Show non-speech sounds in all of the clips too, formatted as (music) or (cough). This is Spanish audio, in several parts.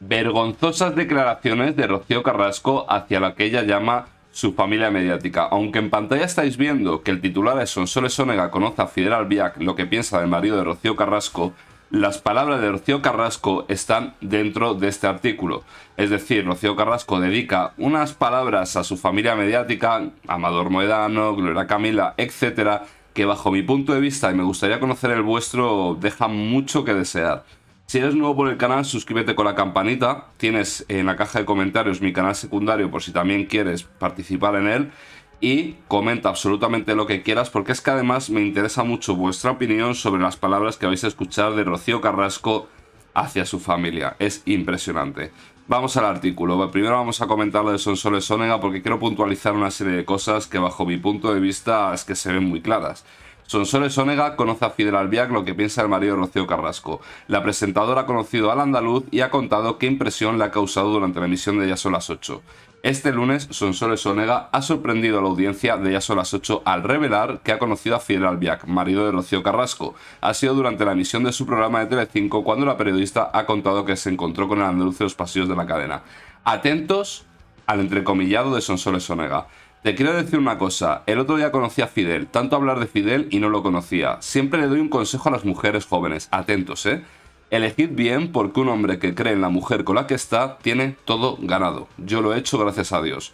vergonzosas declaraciones de Rocío Carrasco hacia la que ella llama su familia mediática. Aunque en pantalla estáis viendo que el titular es Sonsoles Onega conoce a Fidel Albiac lo que piensa del marido de Rocío Carrasco, las palabras de Rocío Carrasco están dentro de este artículo. Es decir, Rocío Carrasco dedica unas palabras a su familia mediática, Amador Moedano, Gloria Camila, etcétera, que bajo mi punto de vista y me gustaría conocer el vuestro, deja mucho que desear. Si eres nuevo por el canal, suscríbete con la campanita. Tienes en la caja de comentarios mi canal secundario por si también quieres participar en él. Y comenta absolutamente lo que quieras porque es que además me interesa mucho vuestra opinión sobre las palabras que vais a escuchar de Rocío Carrasco hacia su familia. Es impresionante. Vamos al artículo. Primero vamos a comentar lo de Sonsoles Sonega porque quiero puntualizar una serie de cosas que bajo mi punto de vista es que se ven muy claras. Sonsoles Onega conoce a Fidel Albiac lo que piensa el marido de Rocío Carrasco. La presentadora ha conocido al andaluz y ha contado qué impresión le ha causado durante la emisión de Ya son las 8. Este lunes, Sonsoles Onega ha sorprendido a la audiencia de Ya son las 8 al revelar que ha conocido a Fidel Albiac, marido de Rocío Carrasco. Ha sido durante la emisión de su programa de Telecinco cuando la periodista ha contado que se encontró con el andaluz en los pasillos de la cadena. Atentos al entrecomillado de Sonsoles Onega. Te quiero decir una cosa, el otro día conocí a Fidel, tanto hablar de Fidel y no lo conocía. Siempre le doy un consejo a las mujeres jóvenes, atentos, ¿eh? Elegid bien porque un hombre que cree en la mujer con la que está tiene todo ganado. Yo lo he hecho gracias a Dios.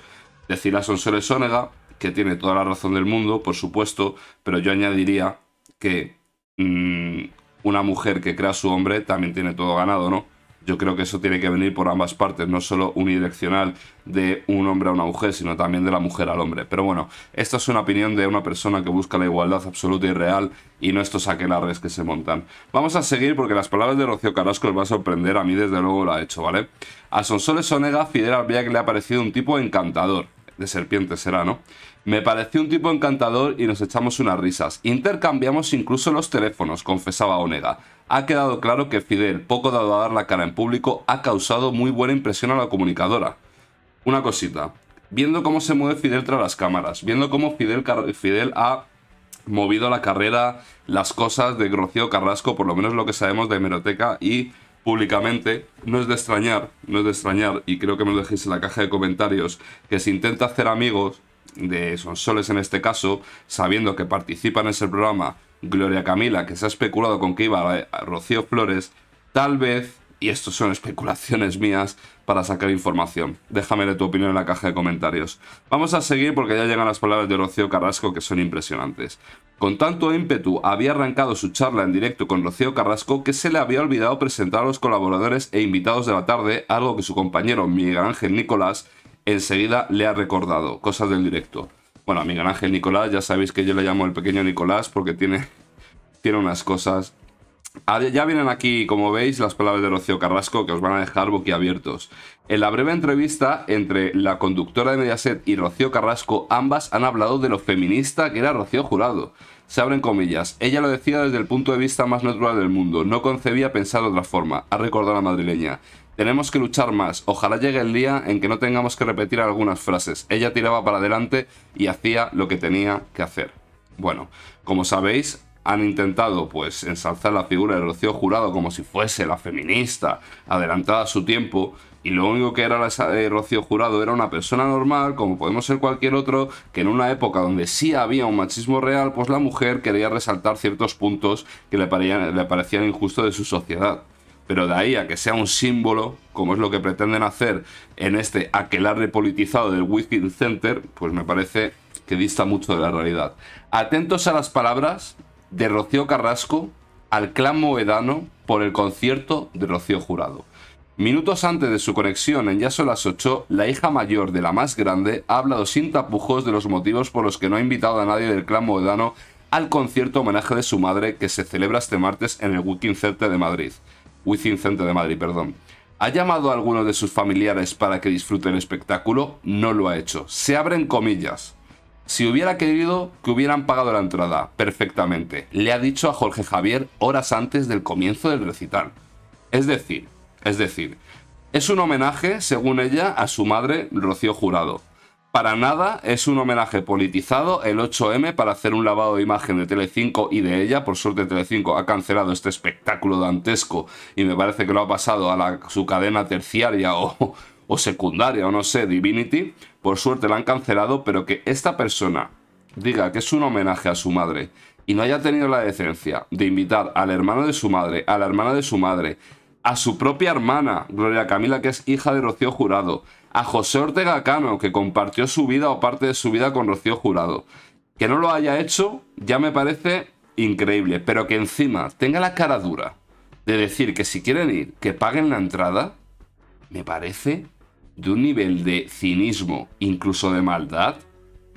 Decir a Sonsoles Sonega que tiene toda la razón del mundo, por supuesto, pero yo añadiría que mm, una mujer que crea a su hombre también tiene todo ganado, ¿no? Yo creo que eso tiene que venir por ambas partes, no solo unidireccional de un hombre a una mujer, sino también de la mujer al hombre. Pero bueno, esta es una opinión de una persona que busca la igualdad absoluta y real y no estos aquelarres que se montan. Vamos a seguir porque las palabras de Rocío Carrasco les va a sorprender, a mí desde luego lo ha hecho, ¿vale? A Sonsoles Onega, Fidel había que le ha parecido un tipo encantador. De serpiente será, ¿no? Me pareció un tipo encantador y nos echamos unas risas. Intercambiamos incluso los teléfonos, confesaba Onega ha quedado claro que Fidel, poco dado a dar la cara en público, ha causado muy buena impresión a la comunicadora. Una cosita, viendo cómo se mueve Fidel tras las cámaras, viendo cómo Fidel, ha movido la carrera, las cosas de Grocio Carrasco, por lo menos lo que sabemos de hemeroteca y públicamente, no es de extrañar, no es de extrañar, y creo que me lo dejéis en la caja de comentarios, que se intenta hacer amigos de Sonsoles en este caso, sabiendo que participan en ese programa Gloria Camila, que se ha especulado con que iba a, Rocío Flores, tal vez, y esto son especulaciones mías, para sacar información. Déjame tu opinión en la caja de comentarios. Vamos a seguir porque ya llegan las palabras de Rocío Carrasco que son impresionantes. Con tanto ímpetu había arrancado su charla en directo con Rocío Carrasco que se le había olvidado presentar a los colaboradores e invitados de la tarde, algo que su compañero Miguel Ángel Nicolás enseguida le ha recordado, cosas del directo. Bueno, a Miguel Ángel Nicolás, ya sabéis que yo le llamo el pequeño Nicolás porque tiene, (laughs) tiene unas cosas. Ah, ya vienen aquí, como veis, las palabras de Rocío Carrasco que os van a dejar boquiabiertos. En la breve entrevista entre la conductora de Mediaset y Rocío Carrasco, ambas han hablado de lo feminista que era Rocío Jurado. Se abren comillas. Ella lo decía desde el punto de vista más natural del mundo. No concebía pensar de otra forma, ha recordado la madrileña. Tenemos que luchar más. Ojalá llegue el día en que no tengamos que repetir algunas frases. Ella tiraba para adelante y hacía lo que tenía que hacer. Bueno, como sabéis, han intentado pues ensalzar la figura de Rocío Jurado como si fuese la feminista, adelantada a su tiempo, y lo único que era la eh, Rocío Jurado era una persona normal, como podemos ser cualquier otro, que en una época donde sí había un machismo real, pues la mujer quería resaltar ciertos puntos que le, le parecían injustos de su sociedad pero de ahí a que sea un símbolo, como es lo que pretenden hacer en este aquelarre politizado del Wicked Center, pues me parece que dista mucho de la realidad. Atentos a las palabras de Rocío Carrasco al clan moedano por el concierto de Rocío Jurado. Minutos antes de su conexión en Ya son las 8, la hija mayor de la más grande ha hablado sin tapujos de los motivos por los que no ha invitado a nadie del clan moedano al concierto homenaje de su madre que se celebra este martes en el Wiking Center de Madrid. Within Center de Madrid, perdón. ¿Ha llamado a alguno de sus familiares para que disfrute el espectáculo? No lo ha hecho. Se abren comillas. Si hubiera querido que hubieran pagado la entrada, perfectamente. Le ha dicho a Jorge Javier horas antes del comienzo del recital. Es decir, es decir, es un homenaje, según ella, a su madre Rocío Jurado para nada es un homenaje politizado el 8M para hacer un lavado de imagen de Telecinco y de ella. Por suerte Telecinco ha cancelado este espectáculo dantesco y me parece que lo ha pasado a su cadena terciaria o, o secundaria o no sé, Divinity. Por suerte la han cancelado, pero que esta persona diga que es un homenaje a su madre y no haya tenido la decencia de invitar al hermano de su madre, a la hermana de su madre, a su propia hermana, Gloria Camila, que es hija de Rocío Jurado, a José Ortega Cano, que compartió su vida o parte de su vida con Rocío Jurado. Que no lo haya hecho ya me parece increíble, pero que encima tenga la cara dura de decir que si quieren ir, que paguen la entrada, me parece de un nivel de cinismo, incluso de maldad,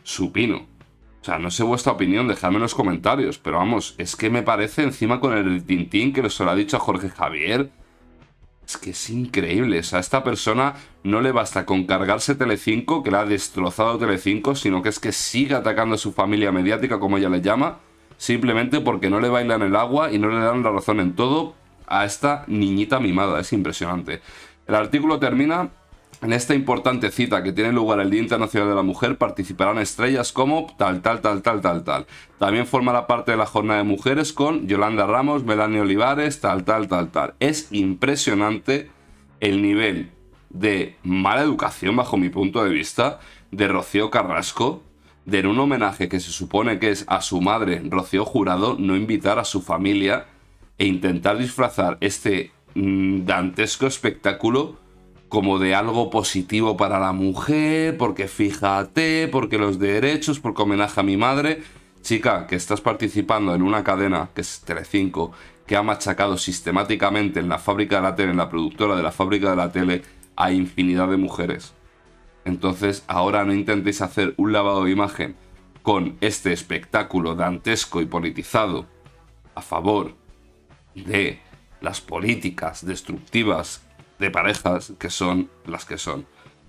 supino. O sea, no sé vuestra opinión, dejadme en los comentarios, pero vamos, es que me parece encima con el tintín que se lo ha dicho a Jorge Javier, es que es increíble, o sea, a esta persona no le basta con cargarse Telecinco, que la ha destrozado Telecinco, sino que es que sigue atacando a su familia mediática, como ella le llama, simplemente porque no le bailan el agua y no le dan la razón en todo a esta niñita mimada, es impresionante. El artículo termina en esta importante cita que tiene lugar el Día Internacional de la Mujer participarán estrellas como tal, tal, tal, tal, tal, tal. También formará parte de la jornada de mujeres con Yolanda Ramos, Melanie Olivares, tal, tal, tal, tal. Es impresionante el nivel de mala educación, bajo mi punto de vista, de Rocío Carrasco, de en un homenaje que se supone que es a su madre, Rocío Jurado, no invitar a su familia e intentar disfrazar este mm, dantesco espectáculo como de algo positivo para la mujer, porque fíjate, porque los derechos, porque homenaje a mi madre. Chica, que estás participando en una cadena, que es 5 que ha machacado sistemáticamente en la fábrica de la tele, en la productora de la fábrica de la tele, a infinidad de mujeres. Entonces, ahora no intentéis hacer un lavado de imagen con este espectáculo dantesco y politizado a favor de las políticas destructivas de parejas que son las que son.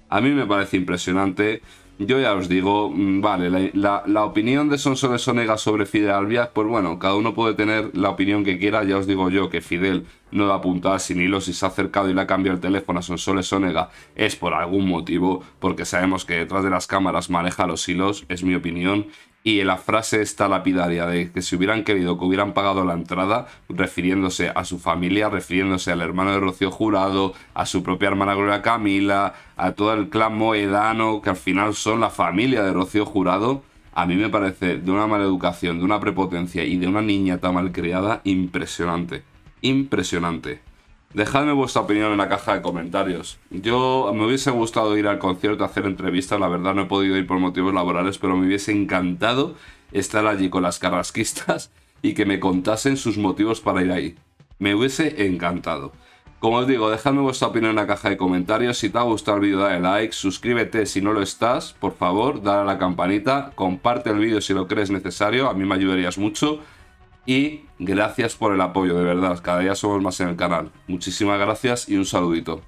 A mí me parece impresionante. Yo ya os digo, mm, vale, la, opinión de Sonsoles Sonega sobre Fidel Albiaz, pues bueno, cada uno puede tener la opinión que quiera. Ya os digo yo que Fidel no a puntadas sin hilos, y se ha acercado y le ha cambiado el teléfono a Sonsoles Onega, es por algún motivo, porque sabemos que detrás de las cámaras maneja los hilos, es mi opinión y la frase está lapidaria de que si hubieran querido que hubieran pagado la entrada, refiriéndose a su familia, refiriéndose al hermano de Rocío Jurado, a su propia hermana Gloria Camila, a todo el clan moedano, que al final son la familia de Rocío Jurado, a mí me parece de una mala educación, de una prepotencia y de una niña tan criada impresionante. Impresionante. Dejadme vuestra opinión en la caja de comentarios. Yo me hubiese gustado ir al concierto a hacer entrevistas, la verdad no he podido ir por motivos laborales, pero me hubiese encantado estar allí con las carrasquistas y que me contasen sus motivos para ir ahí. Me hubiese encantado. Como os digo, dejadme vuestra opinión en la caja de comentarios. Si te ha gustado el vídeo, dale like, suscríbete si no lo estás, por favor, dale a la campanita, comparte el vídeo si lo crees necesario, a mí me ayudarías mucho y gracias por el apoyo, de verdad, cada día somos más en el canal. Muchísimas gracias y un saludito.